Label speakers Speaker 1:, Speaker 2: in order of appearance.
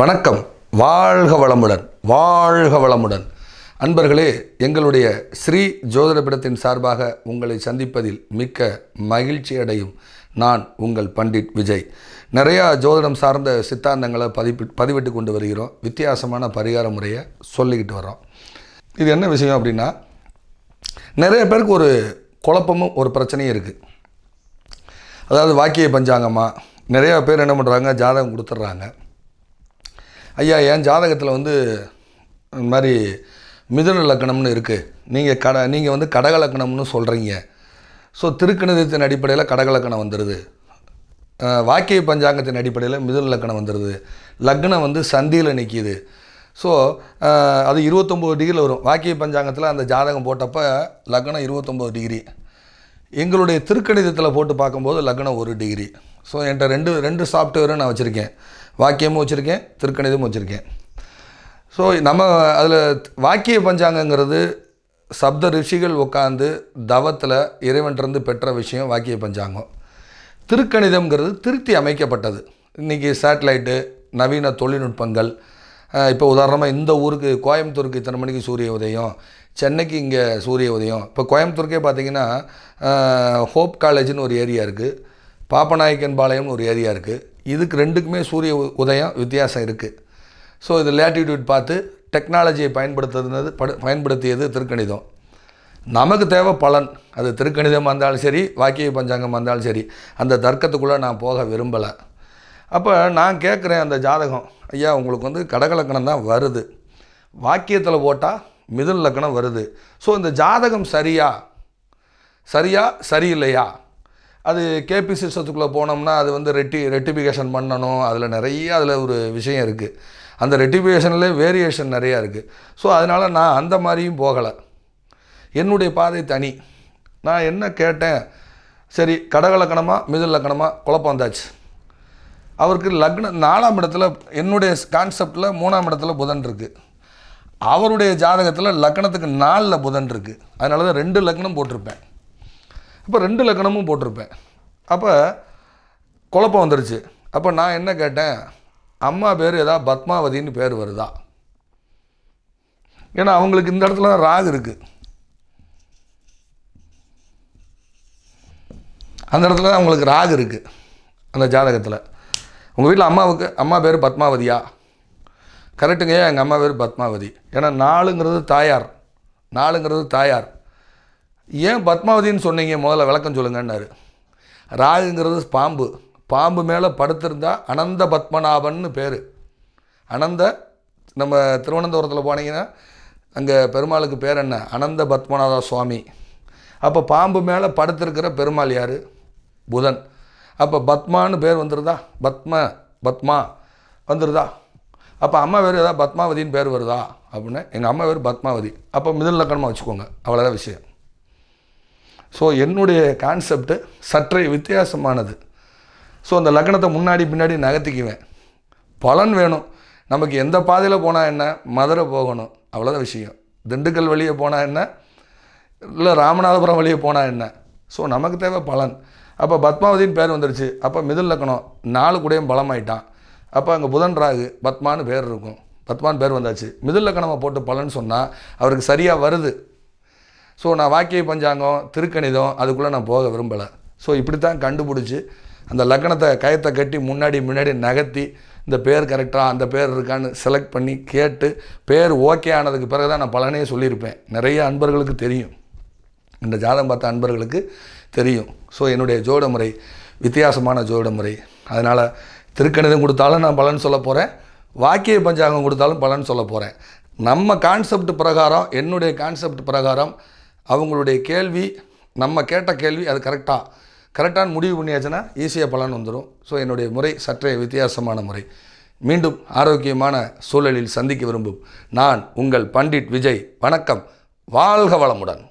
Speaker 1: வணக்கம் வாழ்க வளமுடன் வாழ்க வளமுடன் அன்பர்களே எங்களுடைய ஸ்ரீ பிடத்தின் சார்பாக உங்களை சந்திப்பதில் மிக்க மகிழ்ச்சி அடையும் நான் உங்கள் பண்டிட் விஜய் நிறையா ஜோதிடம் சார்ந்த சித்தாந்தங்களை பதிப்பி பதிவிட்டு கொண்டு வருகிறோம் வித்தியாசமான பரிகார முறையை சொல்லிக்கிட்டு வரோம் இது என்ன விஷயம் அப்படின்னா நிறைய பேருக்கு ஒரு குழப்பமும் ஒரு பிரச்சனையும் இருக்குது அதாவது வாக்கிய பஞ்சாங்கமாக நிறையா பேர் என்ன பண்ணுறாங்க ஜாதகம் கொடுத்துட்றாங்க ஐயா என் ஜாதகத்தில் வந்து இந்த மாதிரி மிதுன லக்கணம்னு இருக்குது நீங்கள் கட நீங்கள் வந்து கடகலக்கணம்னு சொல்கிறீங்க ஸோ திருக்கணிதத்தின் அடிப்படையில் கடகலக்கணம் வந்துடுது வாக்கிய பஞ்சாங்கத்தின் அடிப்படையில் மிதுன லக்கணம் வந்துடுது லக்னம் வந்து சந்தியில் நிற்கிது ஸோ அது இருபத்தொம்போது டிகிரியில் வரும் வாக்கிய பஞ்சாங்கத்தில் அந்த ஜாதகம் போட்டப்போ லக்னம் இருபத்தொம்போது டிகிரி எங்களுடைய திருக்கணிதத்தில் போட்டு பார்க்கும்போது லக்னம் ஒரு டிகிரி ஸோ என்கிட்ட ரெண்டு ரெண்டு சாஃப்ட்வேரும் நான் வச்சுருக்கேன் வாக்கியமும் வச்சுருக்கேன் திருக்கணிதமும் வச்சுருக்கேன் ஸோ நம்ம அதில் வாக்கிய பஞ்சாங்கங்கிறது சப்த ரிஷிகள் உட்காந்து தவத்தில் இறைவன்றிருந்து பெற்ற விஷயம் வாக்கிய பஞ்சாங்கம் திருக்கணிதம்ங்கிறது திருத்தி அமைக்கப்பட்டது இன்றைக்கி சேட்டலைட்டு நவீன தொழில்நுட்பங்கள் இப்போ உதாரணமாக இந்த ஊருக்கு கோயம்புத்தூருக்கு இத்தனை மணிக்கு சூரிய உதயம் சென்னைக்கு இங்கே சூரிய உதயம் இப்போ கோயம்புத்தூருக்கே பார்த்திங்கன்னா ஹோப் காலேஜ்னு ஒரு ஏரியா இருக்குது பாப்பநாயக்கன் பாளையம்னு ஒரு ஏரியா இருக்குது இதுக்கு ரெண்டுக்குமே சூரிய உதயம் வித்தியாசம் இருக்குது ஸோ இது லேட்டிடியூட் பார்த்து டெக்னாலஜியை பயன்படுத்துறது பயன்படுத்தியது திருக்கணிதம் நமக்கு தேவை பலன் அது திருக்கணிதமாக இருந்தாலும் சரி வாக்கிய பஞ்சாங்கமாக இருந்தாலும் சரி அந்த தர்க்கத்துக்குள்ளே நான் போக விரும்பலை அப்போ நான் கேட்குறேன் அந்த ஜாதகம் ஐயா உங்களுக்கு வந்து கடகலக்கணம் தான் வருது வாக்கியத்தில் போட்டால் மிதுன் லக்கணம் வருது ஸோ இந்த ஜாதகம் சரியா சரியா சரியில்லையா அது கேபி சிஸ்டத்துக்குள்ளே போனோம்னா அது வந்து ரெட்டி ரெட்டிஃபிகேஷன் பண்ணணும் அதில் நிறைய அதில் ஒரு விஷயம் இருக்குது அந்த ரெட்டிஃபிகேஷனில் வேரியேஷன் நிறையா இருக்குது ஸோ அதனால் நான் அந்த மாதிரியும் போகலை என்னுடைய பாதை தனி நான் என்ன கேட்டேன் சரி கடகலக்கணமாக மிதல் லக்கணமாக குழப்பம் வந்தாச்சு அவருக்கு லக்னம் நாலாம் இடத்துல என்னுடைய கான்செப்டில் மூணாம் இடத்துல புதன் இருக்குது அவருடைய ஜாதகத்தில் லக்கணத்துக்கு நாலில் புதன் இருக்குது அதனால தான் ரெண்டு லக்னம் போட்டிருப்பேன் அப்போ ரெண்டு லக்கணமும் போட்டிருப்பேன் அப்போ குழப்பம் வந்துருச்சு அப்போ நான் என்ன கேட்டேன் அம்மா பேர் ஏதாவது பத்மாவதின்னு பேர் வருதா ஏன்னா அவங்களுக்கு இந்த இடத்துல தான் ராகு இருக்குது அந்த இடத்துல தான் அவங்களுக்கு ராகு இருக்குது அந்த ஜாதகத்தில் உங்கள் வீட்டில் அம்மாவுக்கு அம்மா பேர் பத்மாவதியா கரெக்டுங்கய்யா எங்கள் அம்மா பேர் பத்மாவதி ஏன்னா நாலுங்கிறது தாயார் நாலுங்கிறது தாயார் ஏன் பத்மாவதின்னு சொன்னீங்க முதல்ல விளக்கம் சொல்லுங்கன்னாரு ராகுங்கிறது பாம்பு பாம்பு மேலே படுத்திருந்தா அனந்த பத்மநாபன்னு பேர் அனந்த நம்ம திருவனந்தபுரத்தில் போனீங்கன்னா அங்கே பெருமாளுக்கு பேர் என்ன அனந்த பத்மநாத சுவாமி அப்போ பாம்பு மேலே படுத்திருக்கிற பெருமாள் யார் புதன் அப்போ பத்மான்னு பேர் வந்துருதா பத்ம பத்மா வந்துருதா அப்போ அம்மா பேர் ஏதாவது பத்மாவதின்னு பேர் வருதா அப்படின்னு எங்கள் அம்மா பேர் பத்மாவதி அப்போ மிதில் லக்கணமாக வச்சுக்கோங்க அவ்வளோதான் விஷயம் ஸோ என்னுடைய கான்செப்ட்டு சற்றே வித்தியாசமானது ஸோ அந்த லக்னத்தை முன்னாடி பின்னாடி நகர்த்திக்குவேன் பலன் வேணும் நமக்கு எந்த பாதையில் போனால் என்ன மதுரை போகணும் அவ்வளோதான் விஷயம் திண்டுக்கல் வழியே போனால் என்ன இல்லை ராமநாதபுரம் வழியே போனால் என்ன ஸோ நமக்கு தேவை பலன் அப்போ பத்மாவதின்னு பேர் வந்துருச்சு அப்போ மிதில் லக்கணம் நாலு கூடயும் பலமாயிட்டான் அப்போ அங்கே புதன் ராகு பத்மான்னு பேர் இருக்கும் பத்மான்னு பேர் வந்தாச்சு மிதில் லக்கணமாக போட்டு பலன்னு சொன்னால் அவருக்கு சரியாக வருது ஸோ நான் வாக்கிய பஞ்சாங்கம் திருக்கணிதம் அதுக்குள்ளே நான் போக விரும்பலை ஸோ இப்படி தான் கண்டுபிடிச்சி அந்த லக்கணத்தை கயத்தை கட்டி முன்னாடி முன்னாடி நகர்த்தி இந்த பேர் கரெக்டாக அந்த பேர் இருக்கான்னு செலக்ட் பண்ணி கேட்டு பேர் ஓகே ஆனதுக்கு பிறகு தான் நான் பலனே சொல்லியிருப்பேன் நிறைய அன்பர்களுக்கு தெரியும் இந்த ஜாதகம் பார்த்த அன்பர்களுக்கு தெரியும் ஸோ என்னுடைய ஜோட முறை வித்தியாசமான ஜோட முறை அதனால் திருக்கணிதம் கொடுத்தாலும் நான் பலன் சொல்ல போகிறேன் வாக்கிய பஞ்சாங்கம் கொடுத்தாலும் பலன் சொல்ல போகிறேன் நம்ம கான்செப்ட் பிரகாரம் என்னுடைய கான்செப்ட் பிரகாரம் அவங்களுடைய கேள்வி நம்ம கேட்ட கேள்வி அது கரெக்டாக கரெக்டான முடிவு பண்ணியாச்சுன்னா ஈஸியாக பலன் வந்துடும் ஸோ என்னுடைய முறை சற்றே வித்தியாசமான முறை மீண்டும் ஆரோக்கியமான சூழலில் சந்திக்க விரும்பும் நான் உங்கள் பண்டிட் விஜய் வணக்கம் வாழ்க வளமுடன்